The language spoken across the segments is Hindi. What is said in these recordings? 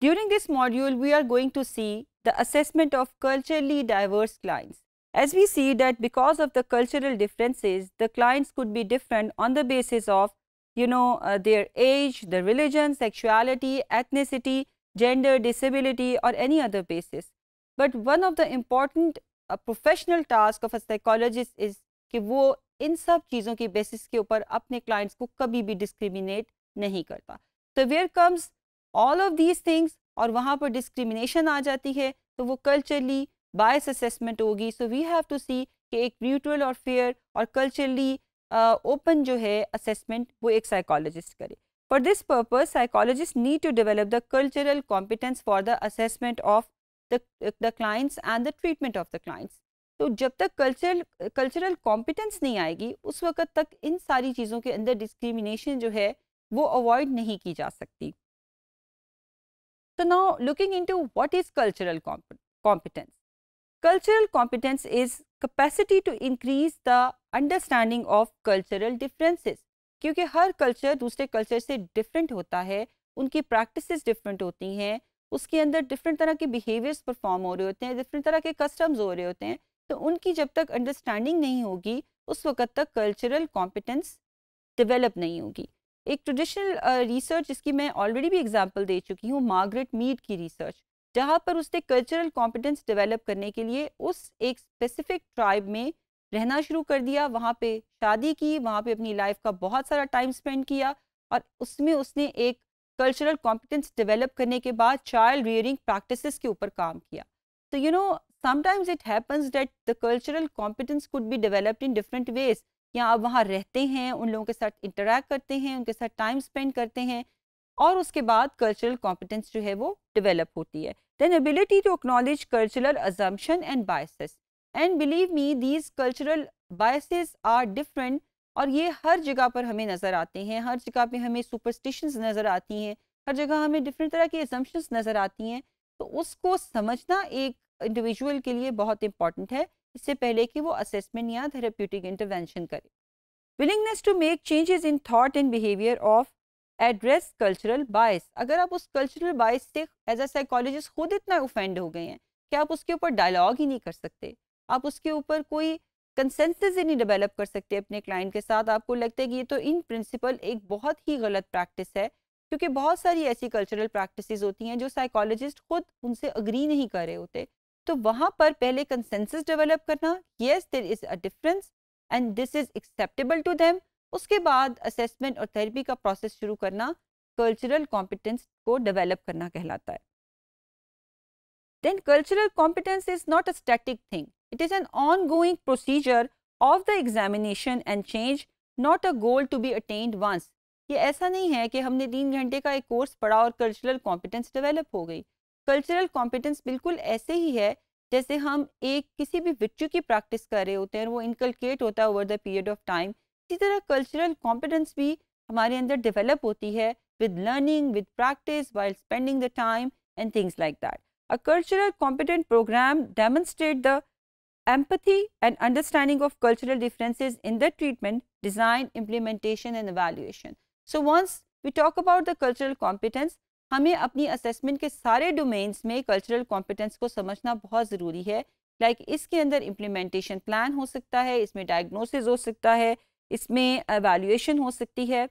During this module, we are going to see the assessment of culturally diverse clients. As we see that because of the cultural differences, the clients could be different on the basis of, you know, uh, their age, their religion, sexuality, ethnicity, gender, disability or any other basis. But one of the important uh, professional task of a psychologist is कि वो इन सब चीज़ों की बेसिस के ऊपर अपने क्लाइंट्स को कभी भी डिस्क्रिमिनेट नहीं करता So where comes all of these things और वहाँ पर डिस्क्रिमिनेशन आ जाती है तो वो कल्चरली बायस असेसमेंट होगी so we have to see कि एक न्यूट्रल और फेयर और कल्चरली ओपन जो है असेसमेंट वो एक साइकोलॉजिस्ट करे for this purpose psychologist need to develop the cultural competence for the assessment of the clients and the treatment of the clients तो जब तक कल्चरल कल्चरल कॉम्पिटेंस नहीं आएगी उस वक़्त तक इन सारी चीज़ों के अंदर डिस्क्रिमिनेशन जो है वो अवॉइड नहीं की जा सकती So now looking into what is cultural comp competence. Cultural competence is capacity to increase the understanding of cultural differences क्योंकि हर कल्चर दूसरे कल्चर से डिफरेंट होता है उनकी प्रैक्टिसेस डिफरेंट होती हैं उसके अंदर डिफरेंट तरह के बिहेवियर्स परफॉर्म हो रहे होते हैं डिफरेंट तरह के कस्टम्स हो रहे होते हैं तो उनकी जब तक अंडरस्टैंडिंग नहीं होगी उस वक़्त तक कल्चरल कॉम्पिटेंस डिवेलप नहीं होगी एक ट्रेडिशनल रिसर्च जिसकी मैं ऑलरेडी भी एग्जांपल दे चुकी हूँ मार्गरेट मीड की रिसर्च जहाँ पर उसने कल्चरल कॉम्पिटेंस डेवलप करने के लिए उस एक स्पेसिफिक ट्राइब में रहना शुरू कर दिया वहाँ पे शादी की वहाँ पे अपनी लाइफ का बहुत सारा टाइम स्पेंड किया और उसमें उसने एक कल्चरल कॉम्पिटेंस डेवलप करने के बाद चाइल्ड रियरिंग प्रैक्टिस के ऊपर काम किया तो you know sometimes it happens that the cultural competence could भी developed इन डिफरेंट वेज़ या आप वहाँ रहते हैं उन लोगों के साथ इंटरेक्ट करते हैं उनके साथ टाइम स्पेंड करते हैं और उसके बाद कल्चरल कॉम्पिटेंस जो है वो डिवेलप होती है then ability to acknowledge cultural assumption and biases and believe me these cultural biases are different और ये हर जगह पर हमें नज़र आते हैं हर जगह पे हमें सुपरस्टिशंस नज़र आती हैं हर जगह हमें डिफरेंट तरह की एजम्पन्स नज़र आती हैं तो उसको समझना एक इंडिविजुअल के लिए बहुत इंपॉर्टेंट है इससे पहले कि वो असेसमेंट या थेरेप्यूटिक इंटरवेंशन करे willingness to make changes in thought and behaviour of address cultural bias अगर आप उस कल्चरल बायस से एज अ साइकोलॉजिस्ट खुद इतना ऑफेंड हो गए हैं कि आप उसके ऊपर डायलॉग ही नहीं कर सकते आप उसके ऊपर कोई कंसेंसस ही नहीं डेवलप कर सकते अपने क्लाइंट के साथ आपको लगता है कि ये तो इन प्रिंसिपल एक बहुत ही गलत प्रैक्टिस है क्योंकि बहुत सारी ऐसी कल्चरल प्रैक्टिसेस होती हैं जो साइकोलॉजिस्ट खुद उनसे अग्री नहीं कर रहे होते तो वहां पर पहले कंसेंसस डेवलप करना yes there is a difference and this is acceptable to them उसके बाद असेसमेंट और थेरेपी का प्रोसेस शुरू करना कल्चरल कॉम्पिटेंस को डेवलप करना कहलाता है then cultural competence is not a static thing it is an on going procedure of the examination and change not a goal to be attend once ये ऐसा नहीं है कि हमने तीन घंटे का एक कोर्स पढ़ा और कल्चरल कॉम्पिटेंस डेवलप हो गई कल्चरल कॉम्पिटेंस बिल्कुल ऐसे ही है जैसे हम एक किसी भी विच्यू की प्रैक्टिस कर रहे होते हैं वो इनकलकेट होता है over the period of time इसी तरह कल्चरल कॉम्पिटेंस भी हमारे अंदर डेवलप होती है with learning with practice while spending the time and things like that a cultural competent programme demonstrate the empathy and understanding of cultural differences in the treatment, design, implementation and evaluation. So once we talk about the cultural competence, हमें अपनी असेसमेंट के सारे डोमेन्स में कल्चरल कॉम्पिटेंस को समझना बहुत ज़रूरी है लाइक like इसके अंदर इम्प्लीमेंटेशन प्लान हो सकता है इसमें डायग्नोसिस हो सकता है इसमें एवेल्यूशन हो सकती है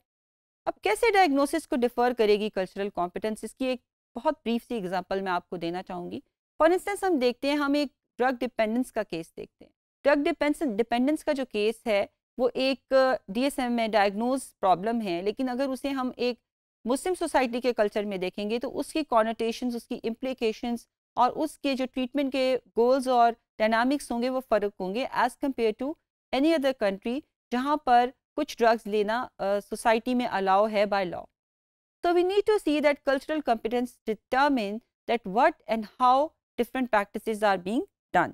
अब कैसे डायग्नोसिस को डिफर करेगी कल्चरल कॉम्पिटेंस इसकी एक बहुत ब्रीफ सी एग्जाम्पल मैं आपको देना चाहूँगी फॉर इंस्टेंस हम देखते हैं हम एक ड्रग डिपेंडेंस का केस देखते हैं ड्रग डिपेंडेंस का जो केस है वो एक डी में डायग्नोज प्रॉब्लम है लेकिन अगर उसे हम एक मुस्लिम सोसाइटी के कल्चर में देखेंगे तो उसकी कॉनोटेशन उसकी इम्प्लीकेशन और उसके जो ट्रीटमेंट के गोल्स और डायनामिक्स होंगे वो फ़र्क होंगे as compare to any other country जहाँ पर कुछ ड्रग्स लेना सोसाइटी uh, में अलाउ है by law so we need to see that cultural competence determine that what and how different practice are being done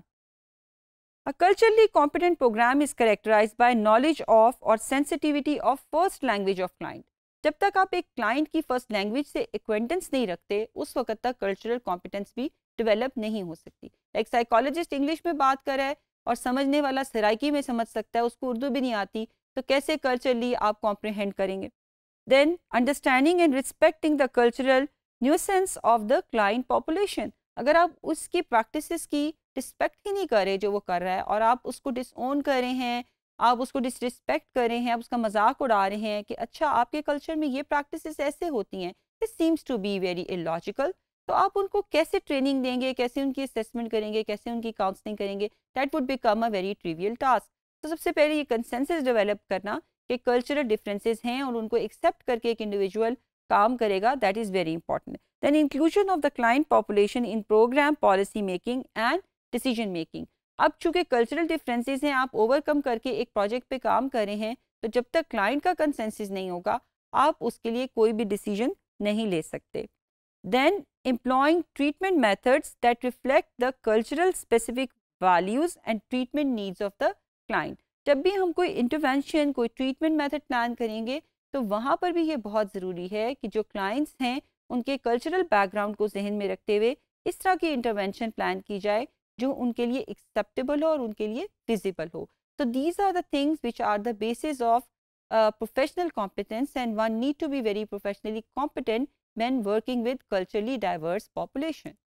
a culturally competent programme is characterise by knowledge of और sensitivity of first language of client जब तक आप एक क्लाइंट की फर्स्ट लैंग्वेज से एक्वेंटेंस नहीं रखते उस वक्त तक कल्चरल कॉम्पिटेंस भी डेवलप नहीं हो सकती एक साइकोलॉजिस्ट इंग्लिश में बात कर रहा है और समझने वाला सराइकी में समझ सकता है उसको उर्दू भी नहीं आती तो कैसे कल्चरली आप कॉम्प्रिहेंड करेंगे then understanding and respecting the cultural nuances of the client population अगर आप उसकी प्रैक्टिस की रिस्पेक्ट ही नहीं करें जो वो कर रहा है और आप उसको डिसओन कर रहे हैं आप उसको डिसरिस्पेक्ट कर रहे हैं आप उसका मजाक उड़ा रहे हैं कि अच्छा आपके कल्चर में ये प्रैक्टिस ऐसे होती हैं it seems to be very illogical तो आप उनको कैसे ट्रेनिंग देंगे कैसे उनकी असेसमेंट करेंगे कैसे उनकी काउंसलिंग करेंगे that would become a very trivial task तो सबसे पहले ये कंसेंसस डेवलप करना कि कल्चरल डिफरेंसेस हैं और उनको एक्सेप्ट करके एक इंडिविजुअल काम करेगा that is very important then inclusion of the client population in programme policy making and decision making अब चूंकि कल्चरल डिफरेंसेस हैं आप ओवरकम करके एक प्रोजेक्ट पे काम कर रहे हैं तो जब तक क्लाइंट का कंसेंसिस नहीं होगा आप उसके लिए कोई भी डिसीजन नहीं ले सकते then employing treatment methods that reflect the cultural specific values and treatment needs of the client जब भी हम कोई इंटरवेंशन कोई ट्रीटमेंट मैथड प्लान करेंगे तो वहाँ पर भी ये बहुत ज़रूरी है कि जो क्लाइंट्स हैं उनके कल्चरल बैकग्राउंड को जहन में रखते हुए इस तरह की इंटरवेंशन प्लान की जाए जो उनके लिए एक्सेप्टेबल हो और उनके लिए फिजिबल हो तो these are the things which are the basis of professional competence and one need to be very professionally competent man working with culturally diverse population